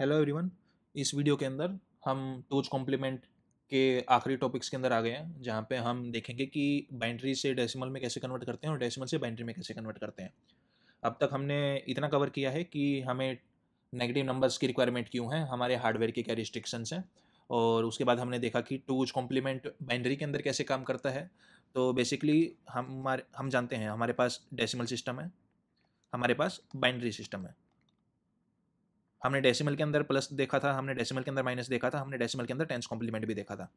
Hello everyone इस video के अंदर हम टोच कॉम्प्लीमेंट के आखिरी टॉपिक्स के अंदर आ गए हैं जहाँ पे हम देखेंगे कि बाइंड्री से डेसिमल में कैसे कन्वर्ट करते हैं और डेसिमल से बाइंड्री में कैसे कन्वर्ट करते हैं अब तक हमने इतना कवर किया है कि हमें नेगेटिव नंबर्स की रिक्वायरमेंट क्यों है हमारे हार्डवेयर के क्या रिस्ट्रिक्शंस हैं और उसके बाद हमने देखा कि टोच कॉम्प्लीमेंट बाइंड्री के अंदर कैसे काम करता है तो बेसिकली हमारे हम जानते हैं हमारे पास डेसिमल सिस्टम है हमारे पास बाइंड्री सिस्टम है हमने डेसिमल के अंदर प्लस देखा था हमने डेसिमल के अंदर माइनस देखा था हमने डेसिमल के अंदर टेंस कॉम्प्लीमेंट भी देखा था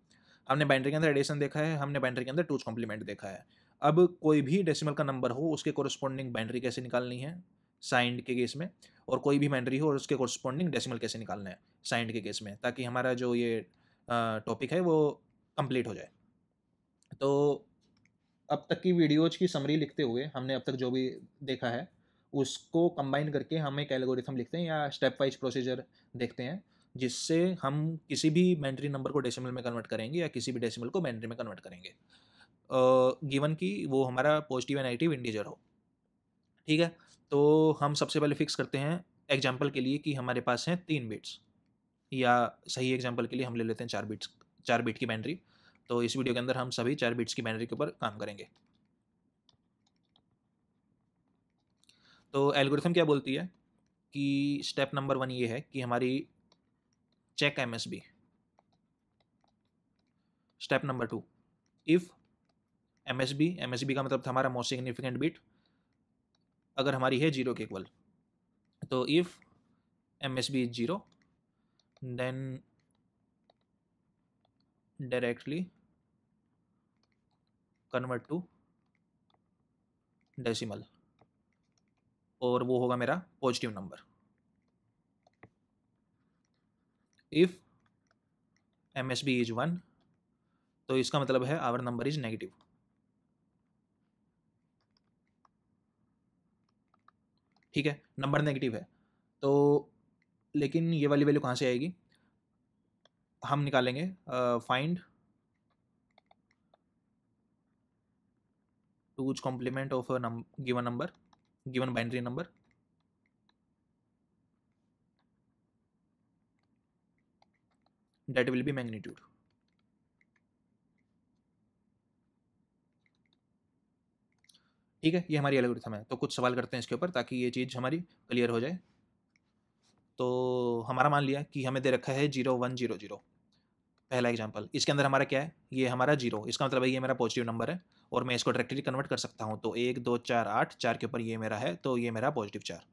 हमने बाइंडरी के अंदर एडिशन देखा है हमने बाइंडरी के अंदर टूज कॉम्प्लीमेंट देखा है अब कोई भी डेसिमल का नंबर हो उसके कॉरस्पॉन्डिंग बाइंड्री कैसे निकालनी है साइंड के केस में और कोई भी बाइंड्री हो और उसके कॉरस्पॉन्डिंग डेसिमल कैसे निकालना है साइंड के केस में ताकि हमारा जो ये टॉपिक है वो कंप्लीट हो जाए तो अब तक की वीडियोज की समरी लिखते हुए हमने अब तक जो भी देखा है उसको कंबाइन करके हम एक एल्गोरिथम लिखते हैं या स्टेप वाइज प्रोसीजर देखते हैं जिससे हम किसी भी मैंट्री नंबर को डेसिमल में कन्वर्ट करेंगे या किसी भी डेसिमल को मैंट्री में कन्वर्ट करेंगे गिवन uh, वो हमारा पॉजिटिव एंड नेगेटिव इंडिजर हो ठीक है तो हम सबसे पहले फिक्स करते हैं एग्जाम्पल के लिए कि हमारे पास हैं तीन बिट्स या सही एग्जाम्पल के लिए हम ले लेते हैं चार बिट्स चार बिट की बैंड्री तो इस वीडियो के अंदर हम सभी चार बिट्स की बैंड्री के ऊपर काम करेंगे तो एल्गोरिथम क्या बोलती है कि स्टेप नंबर वन ये है कि हमारी check M S B step number two if M S B M S B का मतलब था हमारा मोस्ट सिग्निफिकेंट बीट अगर हमारी है जीरो के इक्वल तो if M S B is zero then directly convert to decimal और वो होगा मेरा positive number if M S B is one तो इसका मतलब है आवर नंबर इज नेगेटिव ठीक है नंबर नेगेटिव है तो लेकिन ये वाली वैल्यू कहाँ से आएगी हम निकालेंगे find two's complement of a given number given binary number that will be magnitude ठीक है ये हमारी एल्गोरिथम है तो कुछ सवाल करते हैं इसके ऊपर ताकि ये चीज़ हमारी क्लियर हो जाए तो हमारा मान लिया कि हमें दे रखा है जीरो वन जीरो जीरो पहला एग्जाम्पल इसके अंदर हमारा क्या है ये हमारा जीरो इसका मतलब है ये मेरा पॉजिटिव नंबर है और मैं इसको डायरेक्टली कन्वर्ट कर सकता हूँ तो एक दो चार आठ चार के ऊपर ये मेरा है तो ये मेरा पॉजिटिव चार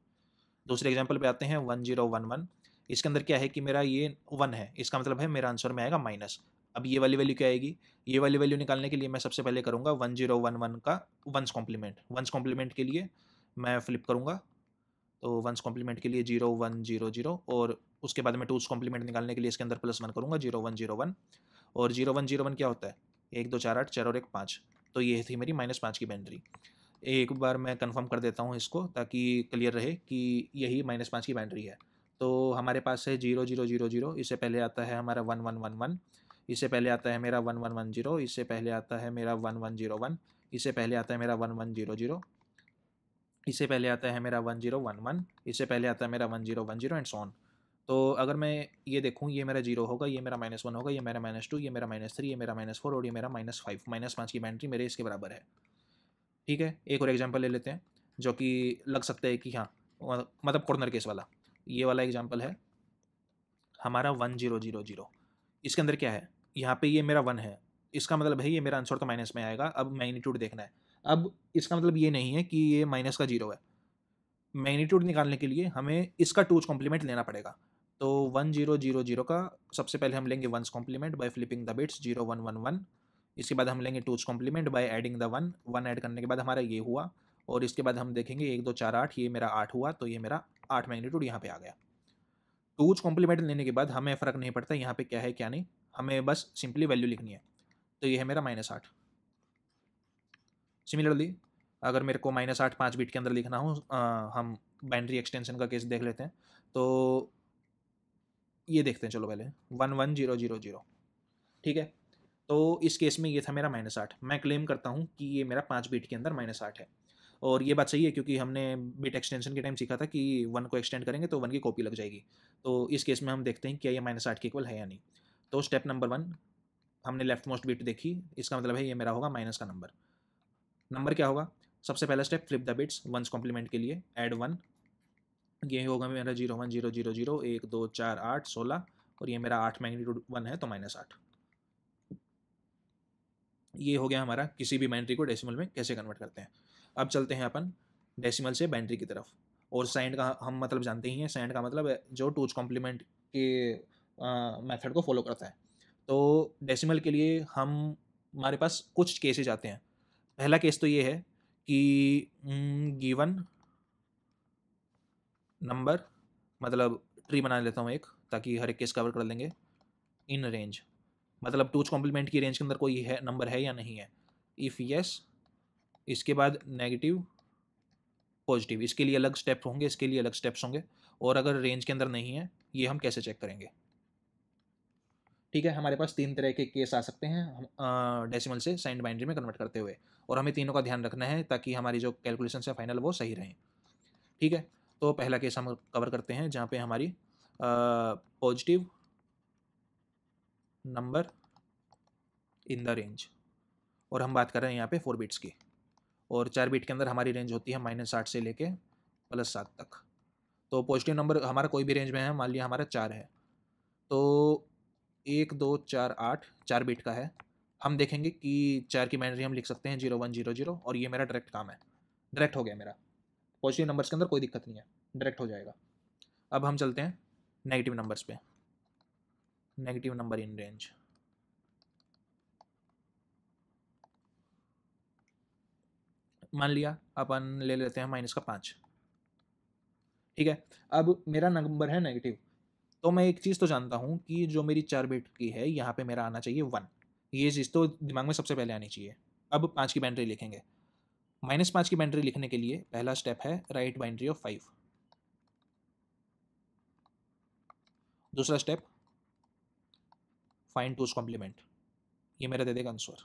दूसरे एग्जाम्पल पे आते हैं वन जीरो वन वन इसके अंदर क्या है कि मेरा ये वन है इसका मतलब है मेरा आंसर में आएगा माइनस अब ये वाली वैल्यू क्या आएगी ये वाली वैल्यू निकालने के लिए मैं सबसे पहले करूँगा वन जीरो वन वन का वंस कॉम्प्लीमेंट वंस कॉम्प्लीमेंट के लिए मैं फ्लिप करूँगा तो वंस कॉम्प्लीमेंट के लिए जीरो वन जीरो जीरो और उसके बाद में टूस कॉम्प्लीमेंट निकालने के लिए इसके अंदर प्लस वन करूँगा जीरो वन जीरो वन और जीरो वन जीरो वन क्या होता है एक दो चार आठ चार और एक पाँच तो ये थी मेरी माइनस पाँच की बाइंड्री एक बार मैं कंफर्म कर देता हूँ इसको ताकि क्लियर रहे कि यही माइनस पाँच की बाइंड्री है तो हमारे पास है जीरो जीरो जीरो जीरो इससे पहले आता है हमारा वन वन वन वन इससे पहले आता है मेरा वन वन वन जीरो इससे पहले आता है मेरा वन वन जीरो वन इससे पहले आता है मेरा वन वन जीरो जीरो इससे पहले आता है मेरा वन जीरो वन वन इससे पहले आता है मेरा one zero one zero and so on तो अगर मैं ये देखूँ ये मेरा जीरो होगा ये मेरा माइनस वन होगा ये मेरा माइनस टू ये मेरा माइनस थ्री ये मेरा माइनस फोर और ये मेरा माइनस फाइव माइनस पाँच की बैंट्री मेरे इसके बराबर है ठीक है एक और एग्जाम्पल ले लेते हैं जो कि लग सकता है कि हाँ मतलब कॉर्नर केस वाला ये वाला एग्जाम्पल है हमारा वन जीरो जीरो जीरो इसके अंदर क्या है यहाँ पे ये मेरा वन है इसका मतलब है ये मेरा आंसर तो माइनस में आएगा अब मैग्नीट्यूड देखना है अब इसका मतलब ये नहीं है कि ये माइनस का जीरो है मैग्नीट्यूड निकालने के लिए हमें इसका टूज कॉम्प्लीमेंट लेना पड़ेगा तो वन जीरो जीरो जीरो का सबसे पहले हम लेंगे one's complement by flipping the bits zero one one one इसके बाद हम लेंगे two's complement by adding the one one add करने के बाद हमारा ये हुआ और इसके बाद हम देखेंगे एक दो चार आठ ये मेरा आठ हुआ तो ये मेरा आठ मैग्नीट्यूड यहाँ पे आ गया टूज कॉम्प्लीमेंट लेने के बाद हमें फ़र्क नहीं पड़ता यहाँ पे क्या है क्या नहीं हमें बस सिंपली वैल्यू लिखनी है तो ये है मेरा माइनस आठ सिमिलरली अगर मेरे को माइनस आठ पाँच बीट के अंदर लिखना हो हम बाइंड्री एक्सटेंशन का केस देख लेते हैं तो ये देखते हैं चलो पहले one one zero zero zero ठीक है तो इस केस में ये था मेरा माइनस आठ मैं क्लेम करता हूँ कि ये मेरा पाँच बीट के अंदर माइनस आठ है और ये बात सही है क्योंकि हमने बीट एक्सटेंशन के टाइम सीखा था कि वन को एक्सटेंड करेंगे तो वन की कॉपी लग जाएगी तो इस केस में हम देखते हैं क्या ये माइनस आठ के इक्वल है या नहीं तो स्टेप नंबर वन हमने लेफ्ट मोस्ट बीट देखी इसका मतलब है ये मेरा होगा माइनस का नंबर नंबर क्या होगा सबसे पहला step flip the bits one's complement के लिए एड वन ये होगा मेरा zero one zero zero zero एक दो चार आठ सोलह और ये मेरा आठ मैग्नीट्यूड वन है तो माइनस आठ ये हो गया हमारा किसी भी बैंड्री को डेसिमल में कैसे कन्वर्ट करते हैं अब चलते हैं अपन डेसिमल से बैंड्री की तरफ और सैंड का हम मतलब जानते ही हैं सैंड का मतलब जो टूच कॉम्प्लीमेंट के मेथड को फॉलो करता है तो डेसिमल के लिए हम हमारे पास कुछ केसेज आते हैं पहला केस तो ये है कि गिवन हम्म, नंबर मतलब ट्री बना लेता हूँ एक ताकि हर एक केस कवर कर लेंगे इन रेंज मतलब टूज कॉम्प्लीमेंट की रेंज के अंदर कोई है नंबर है या नहीं है इफ़ यस इसके बाद नेगेटिव पॉजिटिव इसके लिए अलग स्टेप होंगे इसके लिए अलग स्टेप्स होंगे और अगर रेंज के अंदर नहीं है ये हम कैसे चेक करेंगे ठीक है हमारे पास तीन तरह के केस आ सकते हैं हम डेसिमल से साइंड बाइंड्री में कन्वर्ट करते हुए और हमें तीनों का ध्यान रखना है ताकि हमारी जो कैलकुलेशन है फाइनल वो सही रहें ठीक है तो पहला केस हम कवर करते हैं जहाँ पे हमारी positive number in the range और हम बात कर रहे हैं यहाँ पे फोर बिट्स की और चार बिट के अंदर हमारी रेंज होती है माइनस साठ से लेके प्लस सात तक तो पॉजिटिव नंबर हमारा कोई भी रेंज में है मान लिया हमारा चार है तो एक दो चार आठ चार बिट का है हम देखेंगे कि चार की बाइनरी हम लिख सकते हैं जीरो वन जीरो जीरो और ये मेरा डायरेक्ट काम है डायरेक्ट हो गया मेरा पॉजिटिव नंबर्स के अंदर कोई दिक्कत नहीं है डायरेक्ट हो जाएगा अब हम चलते हैं नेगेटिव नंबर्स पे नेगेटिव नंबर इन रेंज मान लिया अपन ले लेते हैं माइनस का पाँच ठीक है अब मेरा नंबर है नेगेटिव तो मैं एक चीज़ तो जानता हूँ कि जो मेरी चार बिट की है यहाँ पे मेरा आना चाहिए वन ये चीज़ तो दिमाग में सबसे पहले आनी चाहिए अब पाँच की बैंट्री लिखेंगे माइनस पाँच की बाइंड्री लिखने के लिए पहला स्टेप है राइट बाइंड्री ऑफ फाइव दूसरा स्टेप फाइंड टूज कॉम्प्लीमेंट ये मेरा दे देगा आंसर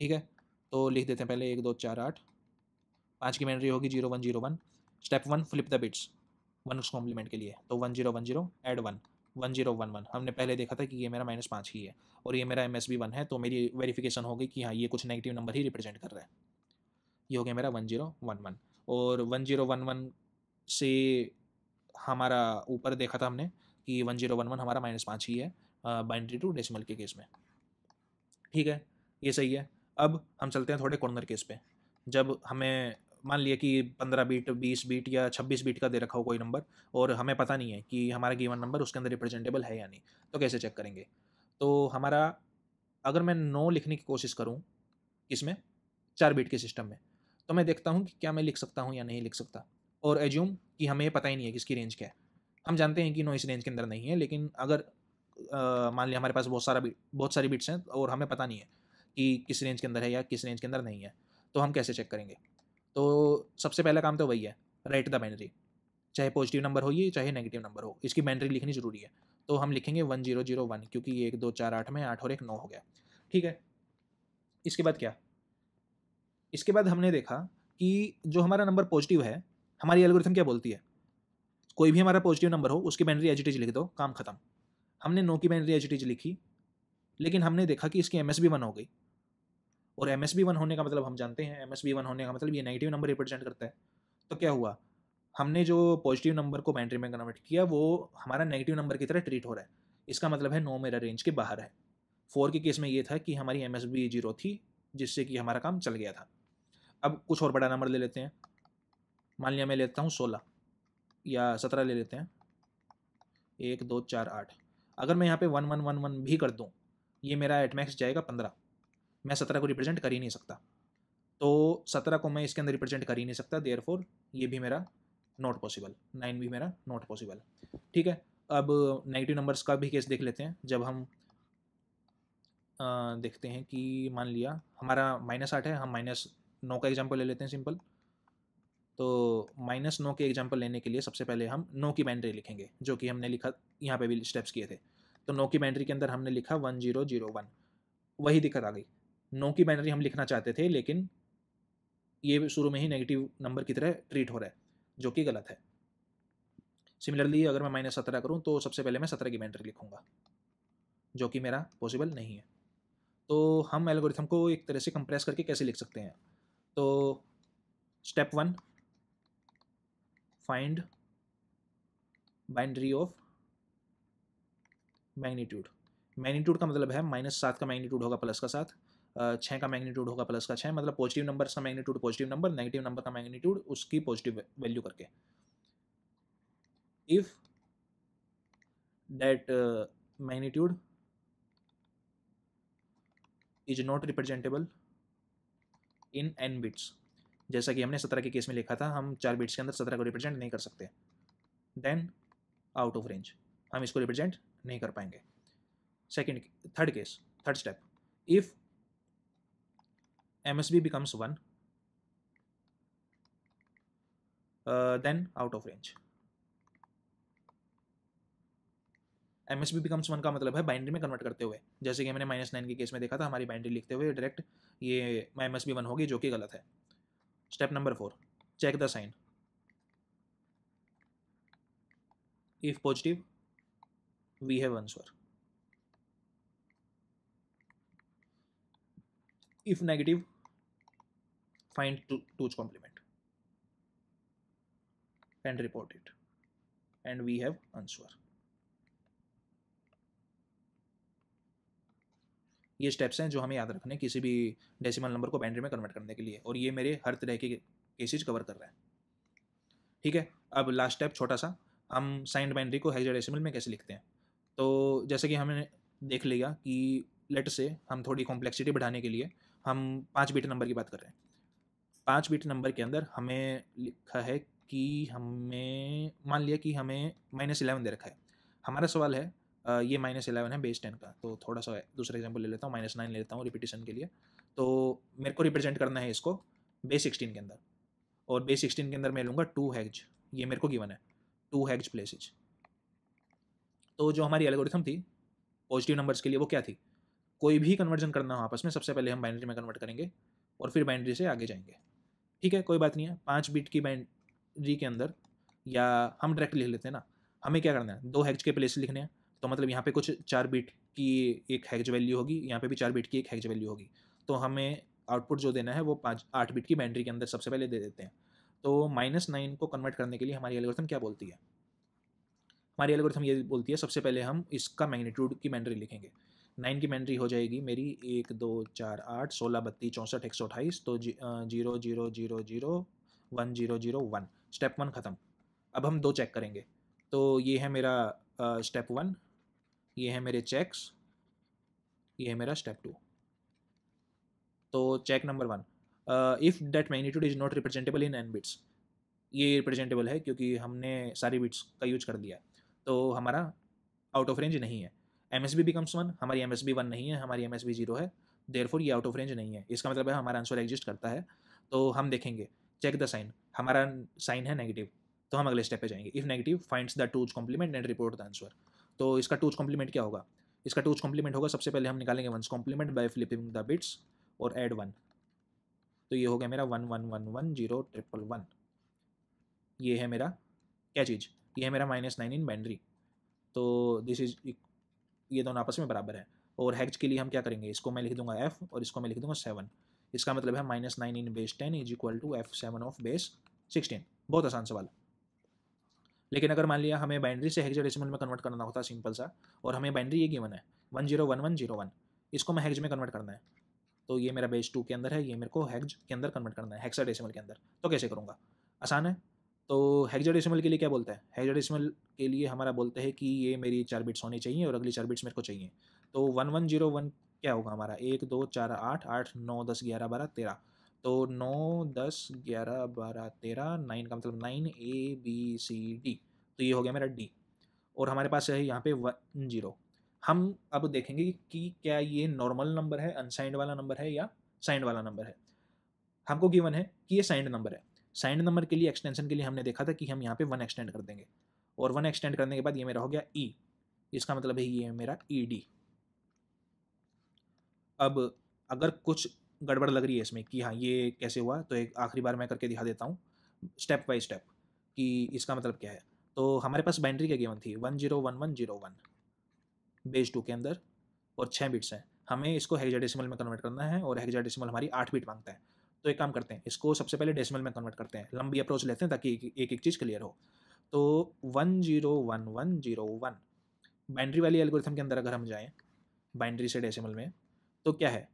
ठीक है तो लिख देते हैं पहले एक दो चार आठ पाँच की बाइंड्री होगी zero one zero one step one flip the bits one complement के लिए तो one zero one zero add one one zero one one हमने पहले देखा था कि ये मेरा माइनस पाँच ही है और ये मेरा एम एस बी वन है तो मेरी वेरीफ़िकेशन हो गई कि हाँ ये कुछ नेगेटिव नंबर ही रिप्रेजेंट कर रहा है ये हो गया मेरा वन जीरो वन वन और वन जीरो वन वन से हमारा ऊपर देखा था हमने कि वन जीरो वन वन हमारा माइनस पाँच ही है बाइनरी टू डेसिमल के केस में ठीक है ये सही है अब हम चलते हैं थोड़े कॉर्नर केस पे जब हमें मान लिया कि पंद्रह बीट बीस बीट या छब्बीस बीट का दे रखा हो कोई नंबर और हमें पता नहीं है कि हमारा गिवन नंबर उसके अंदर रिप्रेजेंटेबल है या नहीं तो कैसे चेक करेंगे तो हमारा अगर मैं नो लिखने की कोशिश करूँ इसमें चार बीट के सिस्टम में तो मैं देखता हूँ कि क्या मैं लिख सकता हूँ या नहीं लिख सकता और एज्यूम कि हमें पता ही नहीं है कि इसकी रेंज क्या है हम जानते हैं कि नो इस रेंज के अंदर नहीं है लेकिन अगर मान लिया हमारे पास बहुत सारा बीट बहुत सारी बीट्स हैं और हमें पता नहीं है कि किस रेंज के अंदर है या किस रेंज के अंदर नहीं है तो हम कैसे चेक करेंगे तो सबसे पहला काम तो वही है राइट द बाइनरी चाहे पॉजिटिव नंबर हो चाहे नेगेटिव नंबर हो इसकी बाइनरी लिखनी ज़रूरी है तो हम लिखेंगे वन जीरो जीरो वन क्योंकि ये एक दो चार आठ में आठ और एक नौ हो गया ठीक है इसके बाद क्या इसके बाद हमने देखा कि जो हमारा नंबर पॉजिटिव है हमारी एल्गोरिथम क्या बोलती है कोई भी हमारा पॉजिटिव नंबर हो उसकी बाइनरी एजिटेज लिख दो काम खत्म हमने नो की बाइनरी एजिटेज लिखी लेकिन हमने देखा कि इसकी एम एस भी वन हो गई और एम एस बी वन होने का मतलब हम जानते हैं एम एस बी वन होने का मतलब ये नेगेटिव नंबर रिप्रेजेंट करता है तो क्या हुआ हमने जो पॉजिटिव नंबर को बैंट्री में कन्वर्ट किया वो हमारा नेगेटिव नंबर की तरह ट्रीट हो रहा है इसका मतलब है नो मेरा रेंज के बाहर है फोर के केस में ये था कि हमारी एम एस बी जीरो थी जिससे कि हमारा काम चल गया था अब कुछ और बड़ा नंबर ले लेते हैं मान लिया मैं लेता हूँ सोलह या सत्रह ले लेते हैं एक दो चार आठ अगर मैं यहाँ पे वन वन वन वन भी कर दूँ ये मेरा एटमैक्स जाएगा पंद्रह मैं सत्रह को रिप्रेजेंट कर ही नहीं सकता तो सत्रह को मैं इसके अंदर रिप्रेजेंट कर ही नहीं सकता देयर फोर ये भी मेरा नॉट पॉसिबल नाइन भी मेरा नॉट पॉसिबल ठीक है अब नेगेटिव नंबर्स का भी केस देख लेते हैं जब हम आ, देखते हैं कि मान लिया हमारा माइनस आठ है हम माइनस नौ का एग्जाम्पल ले लेते हैं सिंपल तो माइनस नौ के एग्जाम्पल लेने के लिए सबसे पहले हम नौ की बाइंड्री लिखेंगे जो कि हमने लिखा यहाँ पे भी स्टेप्स किए थे तो नौ की बाइंड्री के अंदर हमने लिखा वन जीरो जीरो वन वही दिक्कत आ गई नो की बाइनरी हम लिखना चाहते थे लेकिन ये शुरू में ही नेगेटिव नंबर की तरह ट्रीट हो रहा है जो कि गलत है सिमिलरली अगर मैं माइनस सत्रह करूँ तो सबसे पहले मैं सत्रह की बाइनरी लिखूँगा जो कि मेरा पॉसिबल नहीं है तो हम एल्गोरिथम को एक तरह से कंप्रेस करके कैसे लिख सकते हैं तो step one find binary of magnitude magnitude का मतलब है माइनस सात का मैग्नीट्यूड होगा प्लस का साथ छः का मैग्नीट्यूड होगा प्लस का छः मतलब पॉजिटिव नंबर का magnitude positive number negative number का मैग्नीट्यूड उसकी पॉजिटिव वैल्यू करके if that magnitude is not representable in N bits जैसा कि हमने सत्रह के केस में लिखा था हम चार बिट्स के अंदर सत्रह को रिप्रेजेंट नहीं कर सकते देन आउट ऑफ रेंज हम इसको रिप्रेजेंट नहीं कर पाएंगे second third case third step if MSB becomes 1 uh, then out of range MSB becomes one का मतलब है बाइंड्री में कन्वर्ट करते हुए जैसे कि हमने माइनस नाइन के केस में देखा था हमारी बाइंड्री लिखते हुए डायरेक्ट ये एम एस बी वन होगी जो कि गलत है step number four check the sign if positive we have answer if negative find two's complement and report it and we have answer ये स्टेप्स हैं जो हमें याद रखने किसी भी डेसिमल नंबर को बैंड्री में कन्वर्ट करने के लिए और ये मेरे हर तरह के केसेज कवर कर रहा है ठीक है अब लास्ट स्टेप छोटा सा हम साइंड बैंड्री को हेक्साडेसिमल में कैसे लिखते हैं तो जैसे कि हमने देख लिया कि लेट से हम थोड़ी कॉम्प्लेक्सिटी बढ़ाने के लिए हम पाँच बीट नंबर की बात कर रहे हैं पाँच बीट नंबर के अंदर हमें लिखा है कि हमें मान लिया कि हमें माइनस इलेवन दे रखा है हमारा सवाल है ये माइनस इलेवन है बेस टेन का तो थोड़ा सा दूसरा एग्जाम्पल ले लेता हूँ माइनस नाइन ले लेता हूँ रिपीटेशन के लिए तो मेरे को रिप्रेजेंट करना है इसको बेस सिक्सटीन के अंदर और बेस सिक्सटीन के अंदर मैं लूँगा टू हैज ये मेरे को गिवन है टू हैज प्लेसेज तो जो हमारी एल्गोरिथम थी पॉजिटिव नंबर्स के लिए वो क्या थी कोई भी कन्वर्जन करना हो आपस में सबसे पहले हम बाइनरी में कन्वर्ट करेंगे और फिर बाइनरी से आगे जाएंगे ठीक है कोई बात नहीं है पाँच बीट की बैंड्री के अंदर या हम डायरेक्ट लिख लेते हैं ना हमें क्या करना है दो हैज के प्लेस लिखने हैं तो मतलब यहाँ पे कुछ चार बीट की एक हैज वैल्यू होगी यहाँ पे भी चार बीट की एक हैज वैल्यू होगी तो हमें आउटपुट जो देना है वो पाँच आठ बीट की बैंड्री के अंदर सबसे पहले दे देते हैं तो माइनस नाइन को कन्वर्ट करने के लिए हमारी एल्गोरिथम क्या बोलती है हमारी एल्गोरिथम ये बोलती है सबसे पहले हम इसका मैग्नीट्यूड की बैंड्री लिखेंगे नाइन की मेंट्री हो जाएगी मेरी एक दो चार आठ सोलह बत्तीस चौंसठ एक सौ अट्ठाईस तो zero zero zero zero one zero zero one step one ख़त्म अब हम दो चेक करेंगे तो ये है मेरा स्टेप वन ये है मेरे चेक्स ये है मेरा स्टेप टू तो check number one if that magnitude is not representable in N bits ये रिप्रेजेंटेबल है क्योंकि हमने सारी बिट्स का यूज कर दिया तो हमारा आउट ऑफ रेंज नहीं है M S B becomes one हमारी एम एस बी वन नहीं है हमारी एम एस बी जीरो है देर फोर ये आउट ऑफ रेंज नहीं है इसका मतलब है हमारा आंसर एग्जिस्ट करता है तो हम देखेंगे चेक द साइन हमारा साइन है नेगेटिव तो हम अगले स्टेप पे जाएंगे if negative finds the two's complement and report the answer तो इसका टूज कॉम्प्लीमेंट क्या होगा इसका टूज कॉम्प्लीमेंट होगा सबसे पहले हम निकालेंगे one's complement by flipping the bits और एड वन तो ये हो गया मेरा one one one one zero triple one ये है मेरा क्या चीज़ ये है मेरा माइनस नाइन इन बाइंड्री तो दिस इज ये दोनों आपस में बराबर है और हैज के लिए हम क्या करेंगे इसको मैं लिख दूंगा एफ और इसको मैं लिख दूंगा सेवन इसका मतलब है minus nine in base ten is equal to F seven of base sixteen बहुत आसान सवाल लेकिन अगर मान लिया हमें बाइंड्री से डेसिमल में कन्वर्ट करना होता सिंपल सा और हमें बाइंड्री ये गिवन है one zero one one zero one इसको मैं हैज में कन्वर्ट करना है तो ये मेरा बेस टू के अंदर है ये मेरे को हैक्ज के अंदर कन्वर्ट करना है हेक्साडेसिमल के अंदर तो कैसे करूँगा आसान है तो हेक्जाडेसिमल के लिए क्या बोलता है हेक्जाडेसिमल के लिए हमारा बोलते हैं कि ये मेरी चार बिट्स होनी चाहिए और अगली चार बिट्स मेरे को चाहिए तो वन वन जीरो वन क्या होगा हमारा एक दो चार आठ आठ नौ दस ग्यारह बारह तेरह तो नौ दस ग्यारह बारह तेरह नाइन का मतलब nine A B C D तो ये हो गया मेरा डी और हमारे पास है यहाँ पे वन जीरो हम अब देखेंगे कि क्या ये नॉर्मल नंबर है अनसाइंड वाला नंबर है या साइंड वाला नंबर है हमको गिवन है कि ये साइंड नंबर है साइंड नंबर के लिए एक्सटेंशन के लिए हमने देखा था कि हम यहाँ पे वन एक्सटेंड कर देंगे और वन एक्सटेंड करने के बाद ये मेरा हो गया ई e. इसका मतलब है ये मेरा ई e डी अब अगर कुछ गड़बड़ लग रही है इसमें कि हाँ ये कैसे हुआ तो एक आखिरी बार मैं करके दिखा देता हूँ स्टेप बाई स्टेप कि इसका मतलब क्या है तो हमारे पास बाइंड्री क्या गेवन थी one zero one one zero one base two के अंदर और छः बिट्स हैं हमें इसको डेसिमल में कन्वर्ट करना है और हेक्साडेसिमल हमारी आठ बिट मांगता है तो एक काम करते हैं इसको सबसे पहले डेसिमल में कन्वर्ट करते हैं लंबी अप्रोच लेते हैं ताकि एक एक चीज़ क्लियर हो तो one zero one one zero one binary वाली एल्गोरिथम के अंदर अगर हम जाएँ बाइंड्री से डेसिमल में तो क्या है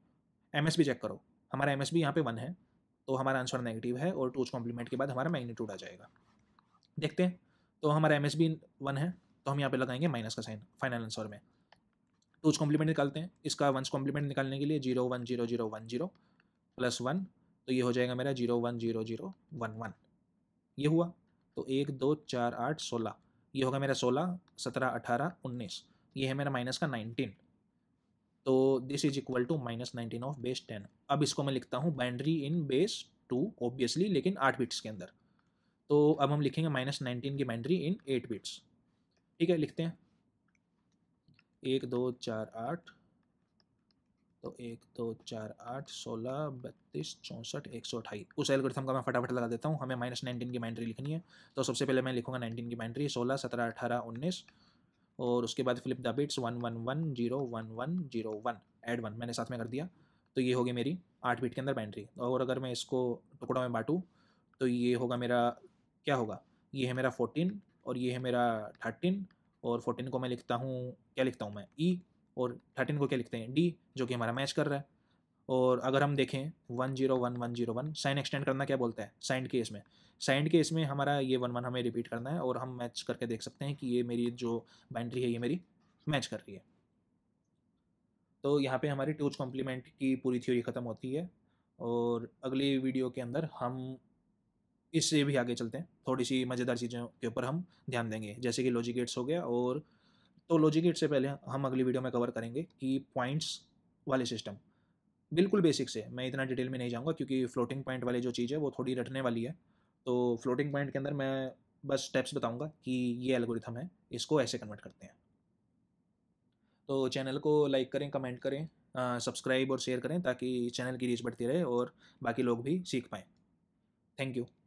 एम चेक करो हमारा एम एस बी यहाँ पर वन है तो हमारा आंसर नेगेटिव है और टूज कॉम्प्लीमेंट के बाद हमारा मैग्नीट्यूड आ जाएगा देखते हैं तो हमारा एम एस बी वन है तो हम यहाँ पे लगाएंगे माइनस का साइन फाइनल आंसर में टूज कॉम्प्लीमेंट निकालते हैं इसका वंस कॉम्प्लीमेंट निकालने के लिए zero one zero zero one zero plus one तो ये हो जाएगा मेरा zero one zero zero one one ये हुआ तो एक दो चार आठ सोलह ये होगा मेरा सोलह सत्रह अठारह उन्नीस ये है मेरा माइनस का नाइनटीन तो this is equal to minus nineteen of base ten अब इसको मैं लिखता हूँ binary in base two obviously लेकिन आठ बिट्स के अंदर तो अब हम लिखेंगे माइनस नाइनटीन की बाइंड्री इन एट बिट्स ठीक है लिखते हैं एक दो चार आठ तो एक दो चार आठ सोलह बत्तीस चौंसठ एक सौ अठाई उस एल्गोरिथम का मैं फटाफट लगा देता हूँ हमें माइनस नाइनटीन की बाइंड्री लिखनी है तो सबसे पहले मैं लिखूंगा नाइनटीन की बाइंड्री सोलह सत्रह अठारह उन्नीस और उसके बाद flip the bits one one one zero one one zero one add one मैंने साथ में कर दिया तो ये होगी मेरी आठ बिट के अंदर बाइंड्री और अगर मैं इसको टुकड़ों में बांटूँ तो ये होगा मेरा क्या होगा ये है मेरा फोर्टीन और ये है मेरा थर्टीन और फोर्टीन को मैं लिखता हूँ क्या लिखता हूँ मैं ई e, और थर्टीन को क्या लिखते हैं डी जो कि हमारा मैच कर रहा है और अगर हम देखें one zero one one zero one sign extend करना क्या बोलता है साइंड केस में साइंड केस में हमारा ये वन वन हमें रिपीट करना है और हम मैच करके देख सकते हैं कि ये मेरी जो बाइंड्री है ये मेरी मैच कर रही है तो यहाँ पे हमारी टूच कॉम्प्लीमेंट की पूरी थ्योरी ख़त्म होती है और अगली वीडियो के अंदर हम इससे भी आगे चलते हैं थोड़ी सी मज़ेदार चीज़ों के ऊपर हम ध्यान देंगे जैसे कि लॉजिकेट्स हो गया और तो लॉजिक गेट से पहले हम अगली वीडियो में कवर करेंगे कि पॉइंट्स वाले सिस्टम बिल्कुल बेसिक से मैं इतना डिटेल में नहीं जाऊँगा क्योंकि फ्लोटिंग पॉइंट वाली जो चीज़ है वो थोड़ी रटने वाली है तो फ्लोटिंग पॉइंट के अंदर मैं बस स्टेप्स बताऊँगा कि ये एल्गोरिथम है इसको ऐसे कन्वर्ट करते हैं तो चैनल को लाइक करें कमेंट करें सब्सक्राइब और शेयर करें ताकि चैनल की रीच बढ़ती रहे और बाकी लोग भी सीख पाएँ थैंक यू